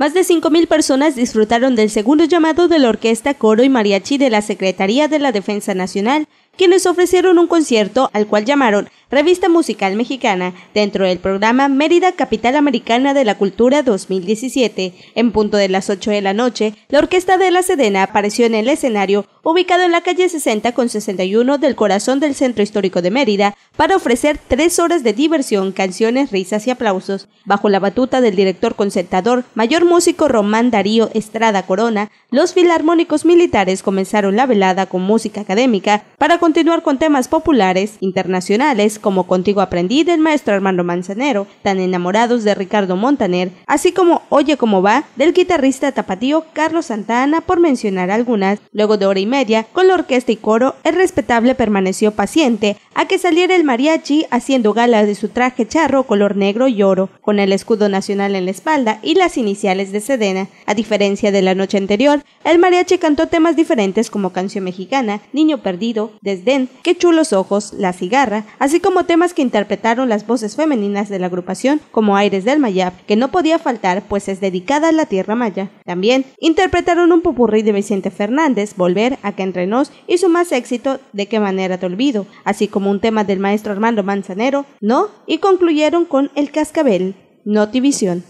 Más de 5.000 personas disfrutaron del segundo llamado de la Orquesta Coro y Mariachi de la Secretaría de la Defensa Nacional, quienes ofrecieron un concierto al cual llamaron Revista Musical Mexicana dentro del programa Mérida Capital Americana de la Cultura 2017. En punto de las 8 de la noche, la Orquesta de la Sedena apareció en el escenario ubicado en la calle 60 con 61 del corazón del Centro Histórico de Mérida, para ofrecer tres horas de diversión, canciones, risas y aplausos, bajo la batuta del director concertador, mayor músico Román Darío Estrada Corona, los filarmónicos militares comenzaron la velada con música académica para continuar con temas populares internacionales como Contigo aprendí del maestro Armando Manzanero, tan enamorados de Ricardo Montaner, así como Oye cómo va del guitarrista tapatío Carlos Santana por mencionar algunas. Luego de hora y media con la orquesta y coro, el respetable permaneció paciente a que saliera el mariachi haciendo gala de su traje charro color negro y oro, con el escudo nacional en la espalda y las iniciales de Sedena. A diferencia de la noche anterior, el mariachi cantó temas diferentes como Canción Mexicana, Niño Perdido, Desdén, Qué chulos ojos, La cigarra, así como temas que interpretaron las voces femeninas de la agrupación como Aires del Mayab, que no podía faltar pues es dedicada a la tierra maya. También interpretaron un popurrí de Vicente Fernández, Volver, Acá Entre Nos y su más éxito De qué manera te olvido, así como un tema del maestro Armando Manzanero, No, y concluyeron con El Cascabel, Notivisión.